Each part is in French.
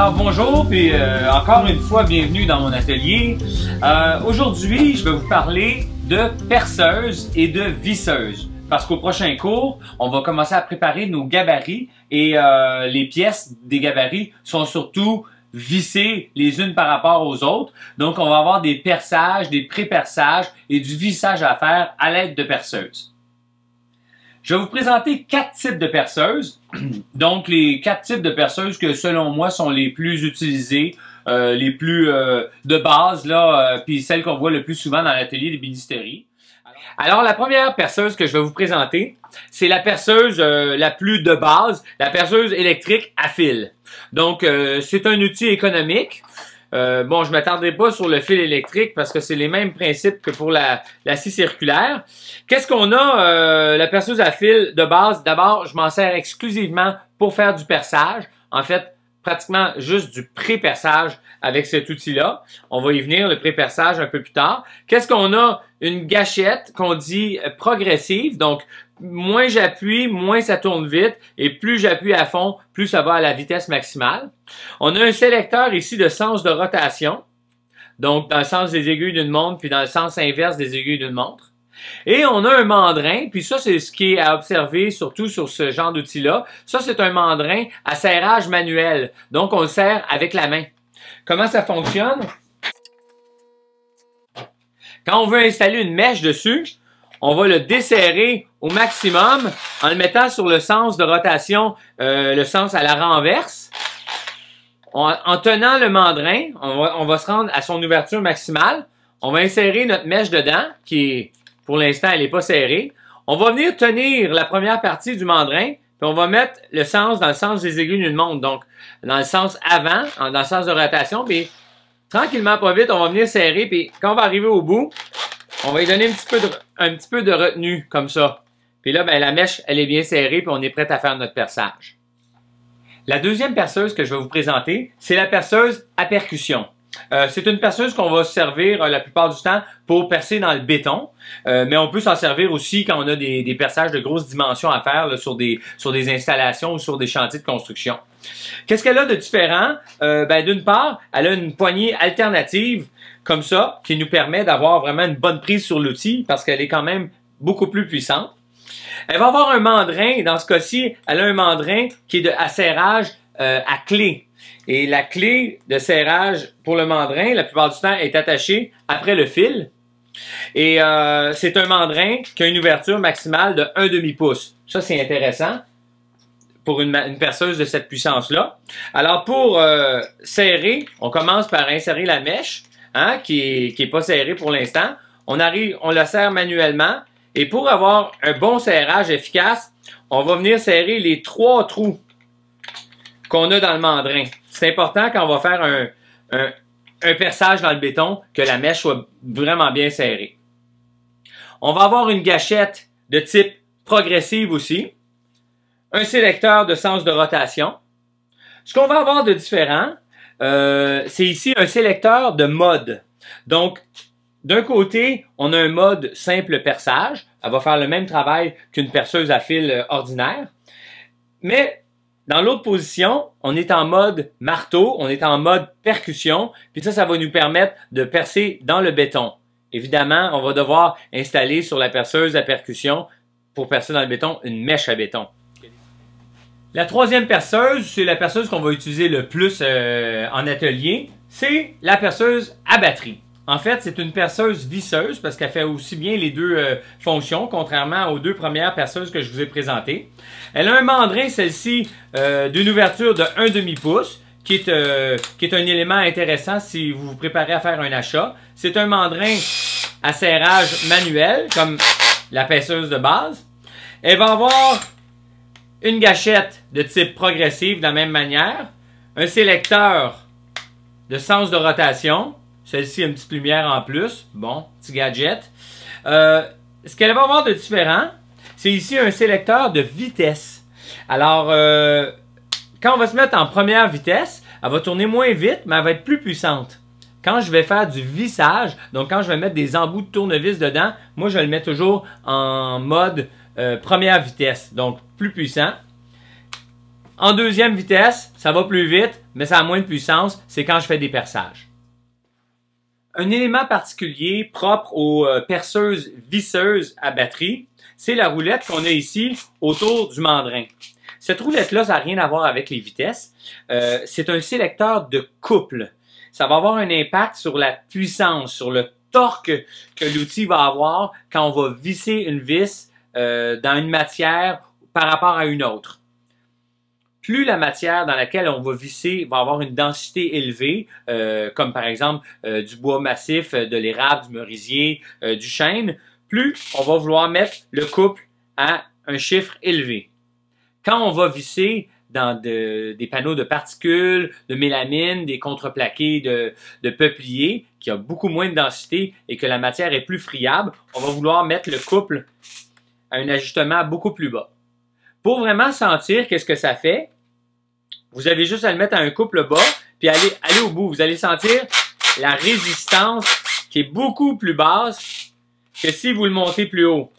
Alors bonjour, et euh, encore une fois, bienvenue dans mon atelier. Euh, aujourd'hui, je vais vous parler de perceuses et de visseuses, Parce qu'au prochain cours, on va commencer à préparer nos gabarits et euh, les pièces des gabarits sont surtout vissées les unes par rapport aux autres. Donc, on va avoir des perçages, des pré-perçages et du vissage à faire à l'aide de perceuses. Je vais vous présenter quatre types de perceuses. Donc, les quatre types de perceuses que, selon moi, sont les plus utilisées, euh, les plus euh, de base, là, euh, puis celles qu'on voit le plus souvent dans l'atelier des ministéries. Alors, la première perceuse que je vais vous présenter, c'est la perceuse la plus de base, la perceuse électrique à fil. Donc, c'est un outil économique. Euh, bon, je m'attarderai pas sur le fil électrique parce que c'est les mêmes principes que pour la, la scie circulaire. Qu'est-ce qu'on a? Euh, la perceuse à fil de base, d'abord, je m'en sers exclusivement pour faire du perçage. En fait, pratiquement juste du pré-perçage avec cet outil-là. On va y venir, le pré-perçage un peu plus tard. Qu'est-ce qu'on a? Une gâchette qu'on dit progressive. Donc, moins j'appuie, moins ça tourne vite. Et plus j'appuie à fond, plus ça va à la vitesse maximale. On a un sélecteur ici de sens de rotation. Donc, dans le sens des aiguilles d'une montre, puis dans le sens inverse des aiguilles d'une montre. Et on a un mandrin, puis ça, c'est ce qui est à observer surtout sur ce genre d'outil-là. Ça, c'est un mandrin à serrage manuel. Donc, on le serre avec la main. Comment ça fonctionne? Quand on veut installer une mèche dessus, on va le desserrer au maximum en le mettant sur le sens de rotation, euh, le sens à la renverse. En, tenant le mandrin, on va se rendre à son ouverture maximale. On va insérer notre mèche dedans, qui est pour l'instant, elle n'est pas serrée. On va venir tenir la première partie du mandrin, puis on va mettre le sens dans le sens des aiguilles d'une montre. Donc, dans le sens avant, dans le sens de rotation, puis tranquillement, pas vite, on va venir serrer, puis quand on va arriver au bout, on va lui donner un petit peu de, retenue, comme ça. Puis là, ben, la mèche, elle est bien serrée, puis on est prêt à faire notre perçage. La deuxième perceuse que je vais vous présenter, c'est la perceuse à percussion. Euh, c'est une perceuse qu'on va servir euh, la plupart du temps pour percer dans le béton, euh, mais on peut s'en servir aussi quand on a des, des perçages de grosses dimensions à faire sur, des, sur des installations ou sur des chantiers de construction. Qu'est-ce qu'elle a de différent? ben, D'une part, elle a une poignée alternative comme ça qui nous permet d'avoir vraiment une bonne prise sur l'outil parce qu'elle est quand même beaucoup plus puissante. Elle va avoir un mandrin, dans ce cas-ci, elle a un mandrin qui est de serrage à clé. Et la clé de serrage pour le mandrin, la plupart du temps, est attachée après le fil. Et euh, c'est un mandrin qui a une ouverture maximale de 1 demi-pouce. Ça, c'est intéressant pour une, perceuse de cette puissance-là. Alors, pour euh, serrer, on commence par insérer la mèche, hein, qui n'est pas serrée pour l'instant. On on la serre manuellement. Et pour avoir un bon serrage efficace, on va venir serrer les trois trous qu'on a dans le mandrin. C'est important quand on va faire un, un, perçage dans le béton que la mèche soit vraiment bien serrée. On va avoir une gâchette de type progressive aussi, un sélecteur de sens de rotation. Ce qu'on va avoir de différent, euh, c'est ici un sélecteur de mode. Donc, d'un côté, on a un mode simple perçage. Elle va faire le même travail qu'une perceuse à fil euh, ordinaire. Mais dans l'autre position, on est en mode marteau, on est en mode percussion, puis ça, ça va nous permettre de percer dans le béton. Évidemment, on va devoir installer sur la perceuse à percussion, pour percer dans le béton, une mèche à béton. La troisième perceuse, c'est la perceuse qu'on va utiliser le plus euh, en atelier, c'est la perceuse à batterie. En fait, c'est une perceuse visseuse parce qu'elle fait aussi bien les deux euh, fonctions, contrairement aux deux premières perceuses que je vous ai présentées. Elle a un mandrin, celle-ci, euh, d'une ouverture de 1 demi-pouce, qui est, euh, qui est un élément intéressant si vous vous préparez à faire un achat. C'est un mandrin à serrage manuel, comme la perceuse de base. Elle va avoir une gâchette de type progressive de la même manière, un sélecteur de sens de rotation, celle-ci a une petite lumière en plus. Bon, petit gadget. Euh, ce qu'elle va avoir de différent, c'est ici un sélecteur de vitesse. Alors, euh, quand on va se mettre en première vitesse, elle va tourner moins vite, mais elle va être plus puissante. Quand je vais faire du vissage, donc quand je vais mettre des embouts de tournevis dedans, moi je le mets toujours en mode euh, première vitesse, donc plus puissant. En deuxième vitesse, ça va plus vite, mais ça a moins de puissance, c'est quand je fais des perçages. Un élément particulier propre aux euh, perceuses visseuses à batterie, c'est la roulette qu'on a ici autour du mandrin. Cette roulette-là, ça n'a rien à voir avec les vitesses. Euh, c'est un sélecteur de couple. Ça va avoir un impact sur la puissance, sur le torque que l'outil va avoir quand on va visser une vis euh, dans une matière par rapport à une autre plus la matière dans laquelle on va visser va avoir une densité élevée, euh, comme par exemple euh, du bois massif, euh, de l'érable, du merisier, du chêne, plus on va vouloir mettre le couple à un chiffre élevé. Quand on va visser dans des panneaux de particules, de mélamine, des contreplaqués de, peupliers, qui a beaucoup moins de densité et que la matière est plus friable, on va vouloir mettre le couple à un ajustement beaucoup plus bas. Pour vraiment sentir qu'est-ce que ça fait, vous avez juste à le mettre à un couple bas, puis allez, aller au bout. Vous allez sentir la résistance qui est beaucoup plus basse que si vous le montez plus haut.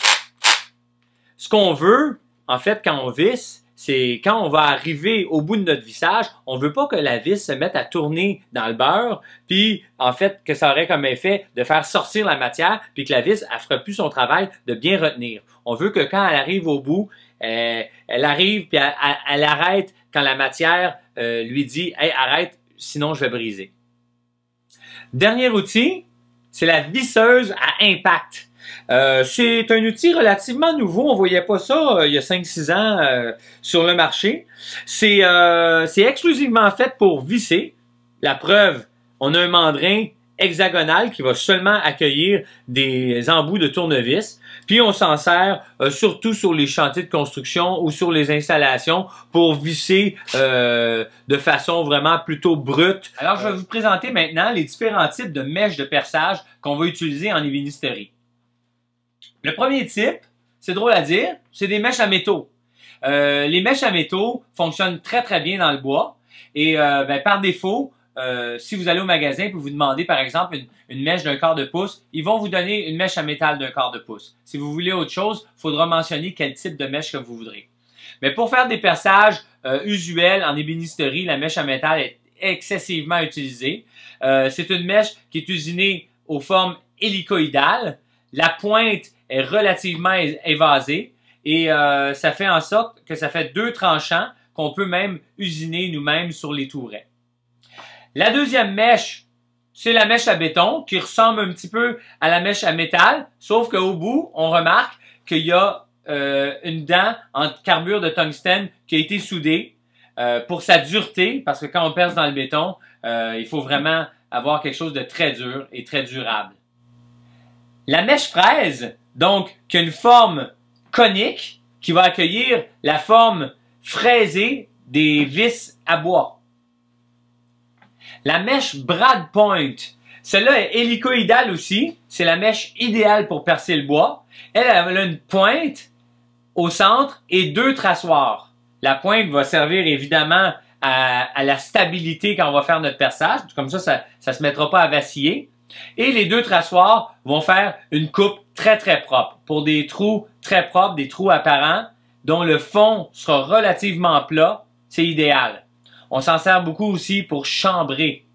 Ce qu'on veut, en fait, quand on visse, c'est quand on va arriver au bout de notre visage, on ne veut pas que la vis se mette à tourner dans le beurre, puis en fait que ça aurait comme effet de faire sortir la matière, puis que la vis ne fera plus son travail de bien retenir. On veut que quand elle arrive au bout, euh, elle arrive puis elle, arrête quand la matière euh, lui dit "Hé, arrête sinon je vais briser. Dernier outil, c'est la visseuse à impact. Euh, c'est un outil relativement nouveau. On voyait pas ça euh, il y a 5-6 ans euh, sur le marché. C'est exclusivement fait pour visser. La preuve, on a un mandrin hexagonal qui va seulement accueillir des embouts de tournevis. Puis on s'en sert surtout sur les chantiers de construction ou sur les installations pour visser de façon vraiment plutôt brute. Alors je vais vous présenter maintenant les différents types de mèches de perçage qu'on va utiliser en ébénisterie. Le premier type, c'est drôle à dire, c'est des mèches à métaux. Euh, les mèches à métaux fonctionnent très très bien dans le bois et euh, ben, par défaut, euh, si vous allez au magasin et vous demandez par exemple une, une mèche d'un quart de pouce, ils vont vous donner une mèche à métal d'un quart de pouce. Si vous voulez autre chose, il faudra mentionner quel type de mèche que vous voudrez. Mais pour faire des perçages usuels en ébénisterie, la mèche à métal est excessivement utilisée. C'est une mèche qui est usinée aux formes hélicoïdales, la pointe est relativement évasée et euh, ça fait en sorte que ça fait deux tranchants qu'on peut même usiner nous-mêmes sur les tourets. La deuxième mèche, c'est la mèche à béton qui ressemble un petit peu à la mèche à métal, sauf qu'au bout, on remarque qu'il y a euh, une dent en carbure de tungstène qui a été soudée euh, pour sa dureté, parce que quand on perce dans le béton, il faut vraiment avoir quelque chose de très dur et très durable. La mèche fraise, donc, qui a une forme conique, qui va accueillir la forme fraisée des vis à bois. La mèche brad point, celle-là est hélicoïdale aussi, c'est la mèche idéale pour percer le bois. Elle, a une pointe au centre et deux traçoirs. La pointe va servir évidemment à, à, la stabilité quand on va faire notre perçage. Comme ça, ça ne se mettra pas à vaciller. Et les deux traçoirs vont faire une coupe très très propre pour des trous très propres, des trous apparents dont le fond sera relativement plat. C'est idéal. On s'en sert beaucoup aussi pour chambrer.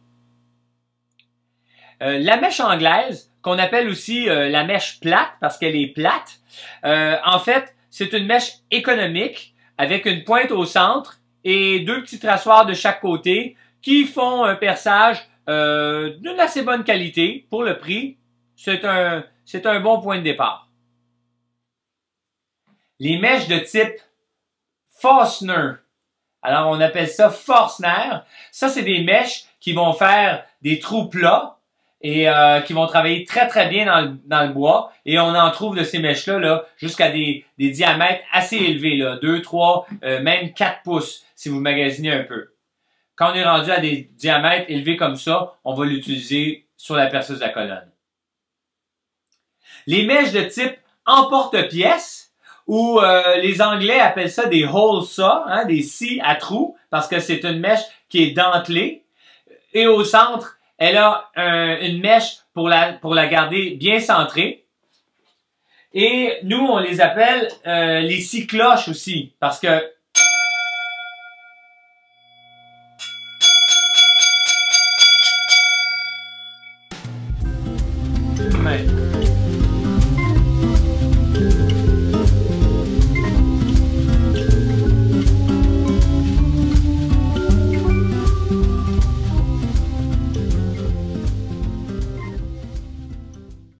Euh, la mèche anglaise, qu'on appelle aussi euh, la mèche plate parce qu'elle est plate, euh, en fait, c'est une mèche économique avec une pointe au centre et deux petits traçoirs de chaque côté qui font un perçage euh, d'une assez bonne qualité pour le prix. C'est un, c'est un bon point de départ. Les mèches de type Fastener. Alors, on appelle ça Forstner. Ça, c'est des mèches qui vont faire des trous plats et euh, qui vont travailler très, très bien dans le, bois. Et on en trouve de ces mèches-là là, jusqu'à des, diamètres assez élevés, là, 2, 3, euh, même 4 pouces, si vous magasinez un peu. Quand on est rendu à des diamètres élevés comme ça, on va l'utiliser sur la perceuse de la colonne. Les mèches de type emporte-pièce, ou euh, les Anglais appellent ça des hole saw, hein, des scies à trous, parce que c'est une mèche qui est dentelée. Et au centre, elle a une mèche pour la, pour la garder bien centrée. Et nous, on les appelle euh, les scies cloches aussi, parce que